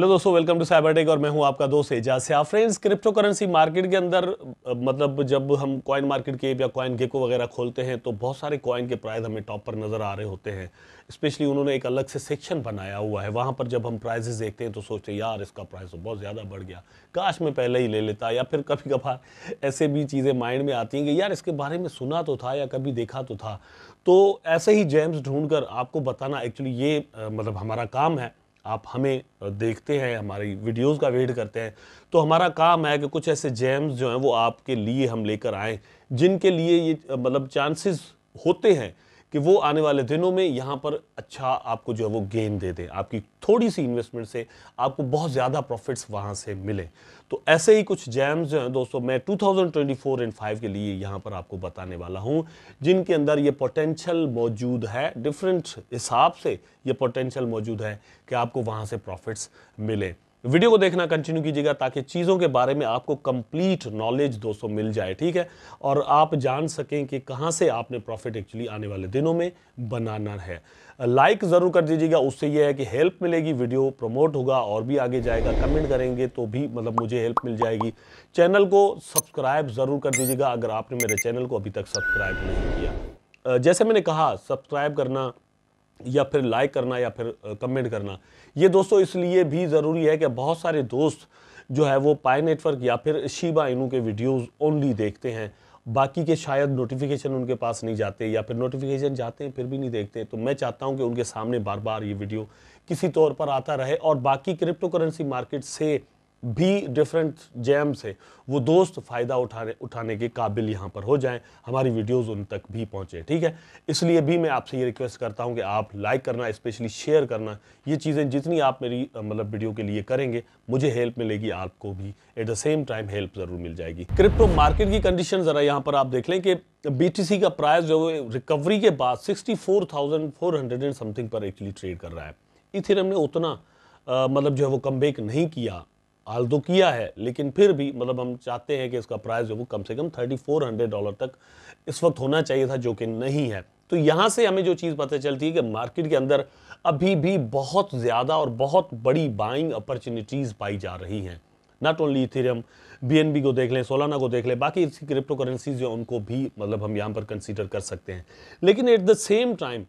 hello दोस्तों welcome to cyber tech और मैं हूं आपका दोस्त एजाज से फ्रेंड्स क्रिप्टो करेंसी मार्केट के अंदर मतलब जब हम कॉइन मार्केट के या कॉइन गेको वगैरह खोलते हैं तो बहुत सारे कॉइन के प्राइस हमें टॉप पर नज़र आ रहे होते हैं स्पेशली उन्होंने एक अलग से सेक्शन बनाया हुआ है वहाँ पर जब हम प्राइजेस देखते हैं तो सोचते हैं यार इसका प्राइस तो बहुत ज़्यादा बढ़ गया काश मैं पहले ही ले लेता या फिर कभी कभार ऐसे भी चीज़ें माइंड में आती हैं कि यार इसके बारे में सुना तो था या कभी देखा तो था तो ऐसे ही जेम्स ढूंढ आपको बताना एक्चुअली ये मतलब हमारा काम है आप हमें देखते हैं हमारी वीडियोस का वेट करते हैं तो हमारा काम है कि कुछ ऐसे जैम्स जो हैं वो आपके लिए हम लेकर आएँ जिनके लिए ये मतलब चांसेस होते हैं कि वो आने वाले दिनों में यहाँ पर अच्छा आपको जो है वो गेन दे दे आपकी थोड़ी सी इन्वेस्टमेंट से आपको बहुत ज़्यादा प्रॉफिट्स वहाँ से मिले तो ऐसे ही कुछ जैम्स जो हैं दोस्तों मैं 2024 एंड 5 के लिए यहाँ पर आपको बताने वाला हूँ जिनके अंदर ये पोटेंशियल मौजूद है डिफरेंट हिसाब से ये पोटेंशियल मौजूद है कि आपको वहाँ से प्रॉफिट्स मिले वीडियो को देखना कंटिन्यू कीजिएगा ताकि चीज़ों के बारे में आपको कंप्लीट नॉलेज दोस्तों मिल जाए ठीक है और आप जान सकें कि कहाँ से आपने प्रॉफिट एक्चुअली आने वाले दिनों में बनाना है लाइक ज़रूर कर दीजिएगा उससे यह है कि हेल्प मिलेगी वीडियो प्रमोट होगा और भी आगे जाएगा कमेंट करेंगे तो भी मतलब मुझे हेल्प मिल जाएगी चैनल को सब्सक्राइब ज़रूर कर दीजिएगा अगर आपने मेरे चैनल को अभी तक सब्सक्राइब नहीं किया जैसे मैंने कहा सब्सक्राइब करना या फिर लाइक करना या फिर कमेंट करना ये दोस्तों इसलिए भी ज़रूरी है कि बहुत सारे दोस्त जो है वो पाए नेटवर्क या फिर शिबा इनू के वीडियोस ओनली देखते हैं बाकी के शायद नोटिफिकेशन उनके पास नहीं जाते या फिर नोटिफिकेशन जाते हैं फिर भी नहीं देखते तो मैं चाहता हूं कि उनके सामने बार बार ये वीडियो किसी तौर पर आता रहे और बाकी क्रिप्टो करेंसी मार्केट से भी डिफरेंट जैम्स है वो दोस्त फ़ायदा उठाने उठाने के काबिल यहाँ पर हो जाएं हमारी वीडियोस उन तक भी पहुँचे ठीक है इसलिए भी मैं आपसे ये रिक्वेस्ट करता हूँ कि आप लाइक करना स्पेशली शेयर करना ये चीज़ें जितनी आप मेरी मतलब वीडियो के लिए करेंगे मुझे हेल्प मिलेगी आपको भी at the same time help ज़रूर मिल जाएगी क्रिप्टो मार्केट की कंडीशन ज़रा यहाँ पर आप देख लें कि बी का प्राइस जो है रिकवरी के बाद sixty four thousand four hundred and something पर एक्चुअली ट्रेड कर रहा है इथिर हमने उतना आ, मतलब जो है वो कम नहीं किया हाल तो किया है लेकिन फिर भी मतलब हम चाहते हैं कि इसका प्राइस जो वो कम से कम थर्टी फोर हंड्रेड डॉलर तक इस वक्त होना चाहिए था जो कि नहीं है तो यहाँ से हमें जो चीज़ पता चलती है कि मार्केट के अंदर अभी भी बहुत ज़्यादा और बहुत बड़ी बाइंग अपॉर्चुनिटीज़ पाई जा रही हैं नॉट ओनली इथेरियम बी को देख लें सोलाना को देख लें बाकी इसकी क्रिप्टो करेंसीज जो उनको भी मतलब हम यहाँ पर कंसिडर कर सकते हैं लेकिन एट द सेम टाइम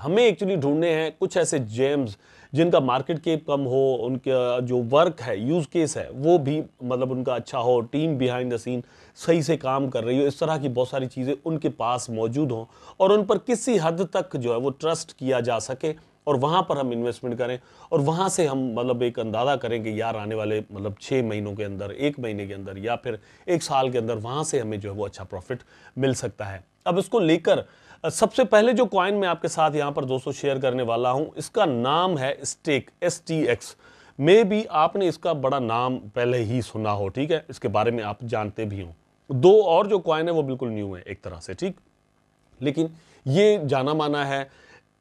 हमें एक्चुअली ढूंढने हैं कुछ ऐसे जेम्स जिनका मार्केट केप कम हो उनका जो वर्क है यूज़ केस है वो भी मतलब उनका अच्छा हो टीम बिहाइंड द सीन सही से काम कर रही हो इस तरह की बहुत सारी चीज़ें उनके पास मौजूद हों और उन पर किसी हद तक जो है वो ट्रस्ट किया जा सके और वहाँ पर हम इन्वेस्टमेंट करें और वहाँ से हम मतलब एक अंदाज़ा करें कि यार आने वाले मतलब छः महीनों के अंदर एक महीने के अंदर या फिर एक साल के अंदर वहाँ से हमें जो है वो अच्छा प्रॉफिट मिल सकता है अब इसको लेकर सबसे पहले जो कॉइन मैं आपके साथ यहाँ पर दोस्तों शेयर करने वाला हूँ इसका नाम है स्टेक एस टी एक्स मे भी आपने इसका बड़ा नाम पहले ही सुना हो ठीक है इसके बारे में आप जानते भी हो दो और जो कॉइन है वो बिल्कुल न्यू है एक तरह से ठीक लेकिन ये जाना माना है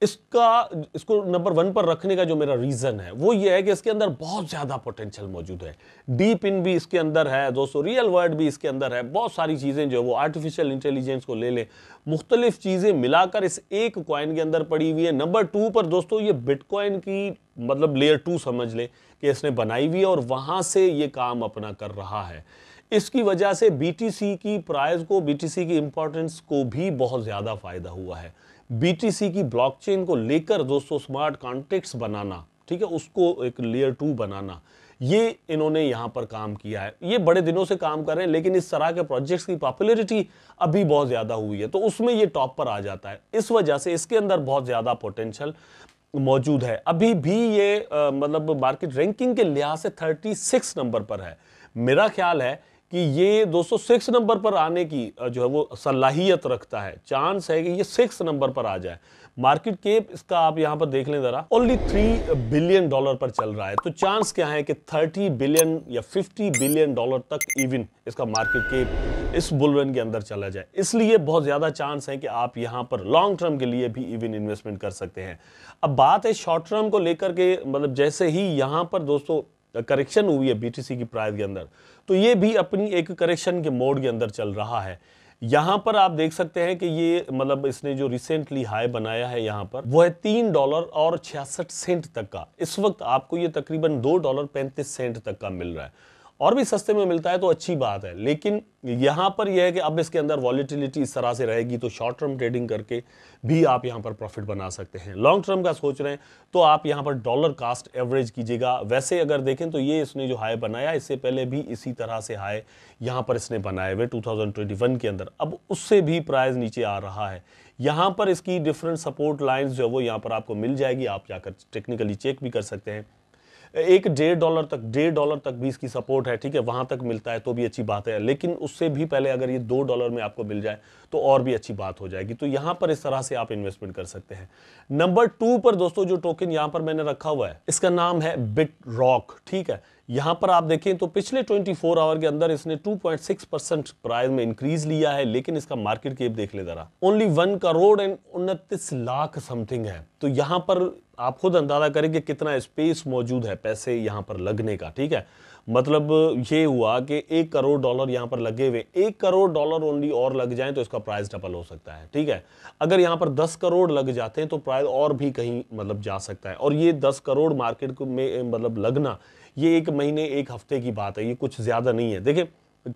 इसका इसको नंबर वन पर रखने का जो मेरा रीज़न है वो ये है कि इसके अंदर बहुत ज़्यादा पोटेंशियल मौजूद है डीप इन भी इसके अंदर है दोस्तों रियल वर्ल्ड भी इसके अंदर है बहुत सारी चीज़ें जो है वो आर्टिफिशियल इंटेलिजेंस को ले लें मुख्तलिफ चीज़ें मिलाकर इस एक कॉइन के अंदर पड़ी हुई है नंबर टू पर दोस्तों ये बिटकॉइन की मतलब लेयर टू समझ लें कि इसने बनाई हुई है और वहाँ से ये काम अपना कर रहा है इसकी वजह से बी की प्राइस को बी की इम्पोर्टेंस को भी बहुत ज़्यादा फ़ायदा हुआ है बीटीसी की ब्लॉकचेन को लेकर दोस्तों स्मार्ट कॉन्टेक्ट्स बनाना ठीक है उसको एक लेयर टू बनाना ये इन्होंने यहाँ पर काम किया है ये बड़े दिनों से काम कर रहे हैं लेकिन इस तरह के प्रोजेक्ट्स की पॉपुलैरिटी अभी बहुत ज़्यादा हुई है तो उसमें ये टॉप पर आ जाता है इस वजह से इसके अंदर बहुत ज़्यादा पोटेंशियल मौजूद है अभी भी ये आ, मतलब मार्केट रैंकिंग के लिहाज से थर्टी नंबर पर है मेरा ख्याल है कि ये 206 नंबर पर आने की जो है वो सलाहियत रखता है चांस है कि ये सिक्स नंबर पर आ जाए मार्केट केप इसका आप यहां पर देख लें ज़रा ओनली थ्री बिलियन डॉलर पर चल रहा है तो चांस क्या है कि थर्टी बिलियन या फिफ्टी बिलियन डॉलर तक इवन इसका मार्केट केप इस बुलरन के अंदर चला जाए इसलिए बहुत ज़्यादा चांस है कि आप यहां पर लॉन्ग टर्म के लिए भी इवन इन्वेस्टमेंट कर सकते हैं अब बात है शॉर्ट टर्म को लेकर के मतलब जैसे ही यहां पर दोस्तों करेक्शन हुई है बीटीसी की प्राइस के अंदर तो ये भी अपनी एक करेक्शन के मोड के अंदर चल रहा है यहाँ पर आप देख सकते हैं कि ये मतलब इसने जो रिसेंटली हाई बनाया है यहाँ पर वो है तीन डॉलर और छियासठ सेंट तक का इस वक्त आपको ये तकरीबन दो डॉलर पैंतीस सेंट तक का मिल रहा है और भी सस्ते में मिलता है तो अच्छी बात है लेकिन यहाँ पर यह है कि अब इसके अंदर वॉलीटिलिटी इस तरह से रहेगी तो शॉर्ट टर्म ट्रेडिंग करके भी आप यहाँ पर प्रॉफिट बना सकते हैं लॉन्ग टर्म का सोच रहे हैं तो आप यहाँ पर डॉलर कास्ट एवरेज कीजिएगा वैसे अगर देखें तो ये इसने जो हाई बनाया इससे पहले भी इसी तरह से हाई यहाँ पर इसने बनाए हुए टू के अंदर अब उससे भी प्राइज़ नीचे आ रहा है यहाँ पर इसकी डिफरेंट सपोर्ट लाइन्स जो है वो यहाँ पर आपको मिल जाएगी आप जाकर टेक्निकली चेक भी कर सकते हैं एक डेढ़ डॉलर तक डेढ़ डॉलर तक भी इसकी सपोर्ट है ठीक है वहां तक मिलता है तो भी अच्छी बात है लेकिन उससे भी पहले अगर ये दो डॉलर में आपको मिल जाए तो और भी अच्छी बात हो जाएगी तो यहां पर इस तरह से आप इन्वेस्टमेंट कर सकते हैं नंबर टू पर दोस्तों जो टोकन यहां पर मैंने रखा हुआ है इसका नाम है बिट रॉक ठीक है यहां पर आप देखें तो पिछले 24 फोर आवर के अंदर इसने 2.6 परसेंट प्राइस में इंक्रीज लिया है लेकिन इसका मार्केट केप देख ले जरा ओनली वन करोड़ एंड उनतीस लाख समथिंग है तो यहां पर आप खुद अंदाजा करें कि कितना स्पेस मौजूद है पैसे यहां पर लगने का ठीक है मतलब ये हुआ कि एक करोड़ डॉलर यहां पर लगे हुए एक करोड़ डॉलर ओनली और लग जाए तो इसका प्राइस डबल हो सकता है ठीक है अगर यहां पर दस करोड़ लग जाते हैं तो प्राइस और भी कहीं मतलब जा सकता है और ये दस करोड़ मार्केट में मतलब लगना ये एक महीने एक हफ्ते की बात है ये कुछ ज़्यादा नहीं है देखे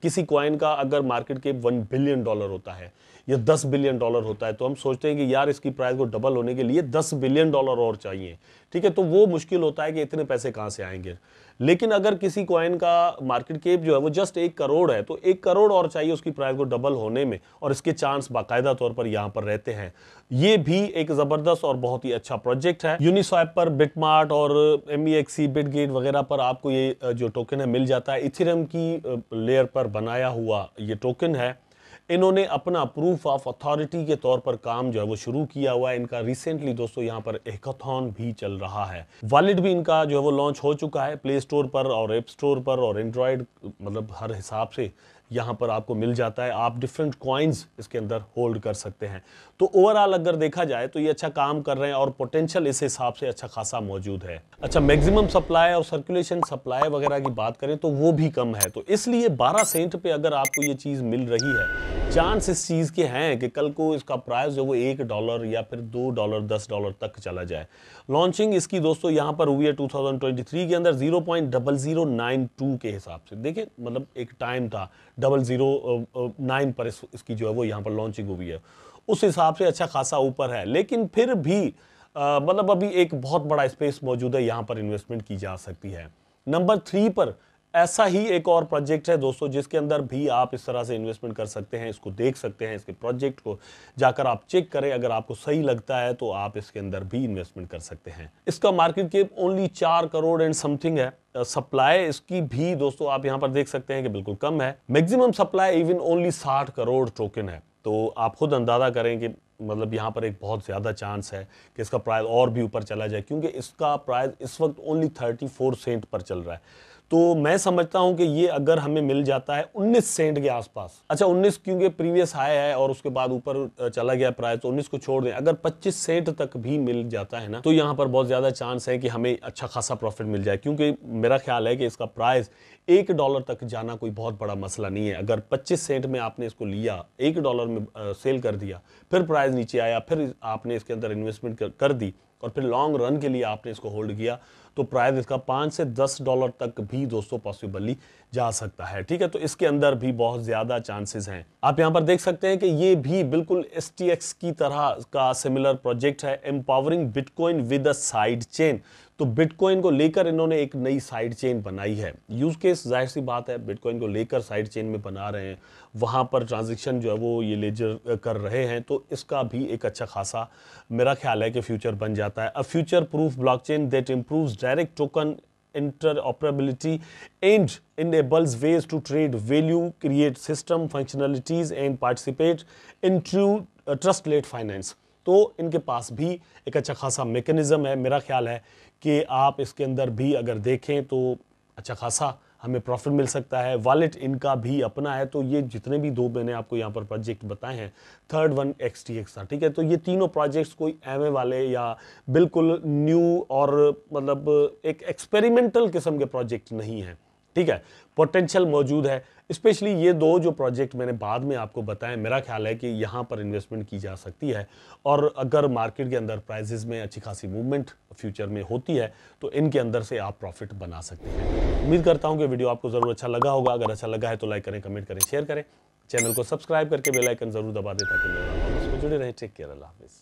किसी कॉइन का अगर मार्केट के वन बिलियन डॉलर होता है या दस बिलियन डॉलर होता है तो हम सोचते हैं कि यार इसकी प्राइस को डबल होने के लिए दस बिलियन डॉलर और चाहिए ठीक है तो वो मुश्किल होता है कि इतने पैसे कहाँ से आएंगे लेकिन अगर किसी कॉइन का मार्केट केप जो है वो जस्ट एक करोड़ है तो एक करोड़ और चाहिए उसकी प्राइस को डबल होने में और इसके चांस बाकायदा तौर पर यहाँ पर रहते हैं ये भी एक ज़बरदस्त और बहुत ही अच्छा प्रोजेक्ट है यूनिस्वाइप पर बिटमार्ट और एम ई एक्सी वगैरह पर आपको ये जो टोकन है मिल जाता है इथिरम की लेयर पर बनाया हुआ ये टोकन है इन्होंने अपना प्रूफ ऑफ अथॉरिटी के तौर पर काम जो है वो शुरू किया हुआ है इनका रिसेंटली दोस्तों यहाँ पर एकथॉन भी चल रहा है वॉलेट भी इनका जो है वो लॉन्च हो चुका है प्ले स्टोर पर और एप स्टोर पर और एंड्रॉयड मतलब हर हिसाब से यहाँ पर आपको मिल जाता है आप डिफरेंट कॉइन्स इसके अंदर होल्ड कर सकते हैं तो ओवरऑल अगर देखा जाए तो ये अच्छा काम कर रहे हैं और पोटेंशियल इस हिसाब से अच्छा खासा मौजूद है अच्छा मैक्सिमम सप्लाई और सर्कुलेशन सप्लाई वगैरह की बात करें तो वो भी कम है तो इसलिए 12 सेंट पे अगर आपको ये चीज़ मिल रही है चांस इस चीज़ के हैं कि कल को इसका प्राइस जो वो एक डॉलर या फिर दो डॉलर दस डॉलर तक चला जाए लॉन्चिंग इसकी दोस्तों यहाँ पर हुई है 2023 के अंदर 0.0092 के हिसाब से देखिए मतलब एक टाइम था डबल जीरो नाइन पर इस, इसकी जो है वो यहाँ पर लॉन्चिंग हुई है उस हिसाब से अच्छा खासा ऊपर है लेकिन फिर भी मतलब अभी एक बहुत बड़ा स्पेस मौजूद है यहाँ पर इन्वेस्टमेंट की जा सकती है नंबर थ्री पर ऐसा ही एक और प्रोजेक्ट है दोस्तों जिसके अंदर भी आप इस तरह से इन्वेस्टमेंट कर सकते हैं इसको देख सकते हैं इसके प्रोजेक्ट को जाकर आप चेक करें अगर आपको सही लगता है तो आप इसके अंदर भी इन्वेस्टमेंट कर सकते हैं इसका मार्केट के ओनली चार करोड़ एंड समथिंग है सप्लाई इसकी भी दोस्तों आप यहाँ पर देख सकते हैं कि बिल्कुल कम है मैक्सिमम सप्लाई इवन ओनली साठ करोड़ टोकन है तो आप खुद अंदाजा करें कि मतलब यहाँ पर एक बहुत ज़्यादा चांस है कि इसका प्राइस और भी ऊपर चला जाए क्योंकि इसका प्राइस इस वक्त ओनली थर्टी फोर सेंट पर चल रहा है तो मैं समझता हूं कि ये अगर हमें मिल जाता है 19 सेंट के आसपास अच्छा 19 क्योंकि प्रीवियस हाई है और उसके बाद ऊपर चला गया प्राइस तो 19 को छोड़ दें अगर 25 सेंट तक भी मिल जाता है ना तो यहाँ पर बहुत ज़्यादा चांस है कि हमें अच्छा खासा प्रॉफिट मिल जाए क्योंकि मेरा ख्याल है कि इसका प्राइस एक डॉलर तक जाना कोई बहुत बड़ा मसला नहीं है अगर पच्चीस सेंट में आपने इसको लिया एक डॉलर में सेल कर दिया फिर प्राइस नीचे आया फिर आपने इसके अंदर इन्वेस्टमेंट कर दी और फिर लॉन्ग रन के लिए आपने इसको होल्ड किया तो प्राइस इसका पाँच से दस डॉलर तक भी दोस्तों पॉसिबली जा सकता है ठीक है तो इसके अंदर भी बहुत ज़्यादा चांसेस हैं आप यहाँ पर देख सकते हैं कि ये भी बिल्कुल एस की तरह का सिमिलर प्रोजेक्ट है empowering bitcoin with a side chain तो बिटकॉइन को लेकर इन्होंने एक नई साइड चेन बनाई है यूज केस जाहिर सी बात है बिटकॉइन को लेकर साइड चेन में बना रहे हैं वहाँ पर ट्रांजेक्शन जो है वो ये लेजर कर रहे हैं तो इसका भी एक अच्छा खासा मेरा ख्याल है कि फ्यूचर बन जाता है a future proof blockchain that improves direct token इंटर ऑपरेबिलिटी and ways ways to trade value create system functionalities and participate in true trust let finance तो इनके पास भी एक अच्छा खासा मेकनिज़म है मेरा ख्याल है कि आप इसके अंदर भी अगर देखें तो अच्छा खासा हमें प्रॉफिट मिल सकता है वॉलेट इनका भी अपना है तो ये जितने भी दो मैंने आपको यहाँ पर प्रोजेक्ट बताए हैं third one X T X था ठीक है तो ये तीनों प्रोजेक्ट्स कोई एम वाले या बिल्कुल न्यू और मतलब एक एक्सपेरिमेंटल किस्म के प्रोजेक्ट नहीं हैं ठीक है पोटेंशियल मौजूद है स्पेशली ये दो जो प्रोजेक्ट मैंने बाद में आपको बताया मेरा ख्याल है कि यहाँ पर इन्वेस्टमेंट की जा सकती है और अगर मार्केट के अंदर प्राइजेज में अच्छी खासी मूवमेंट फ्यूचर में होती है तो इनके अंदर से आप प्रॉफिट बना सकते हैं उम्मीद करता हूँ कि वीडियो आपको ज़रूर अच्छा लगा होगा अगर अच्छा लगा है तो लाइक करें कमेंट करें शेयर करें चैनल को सब्सक्राइब करके बेलाइकन जरूर दबा दें ताकि जुड़े रहें टेक केयर अल्लाह हाफिज़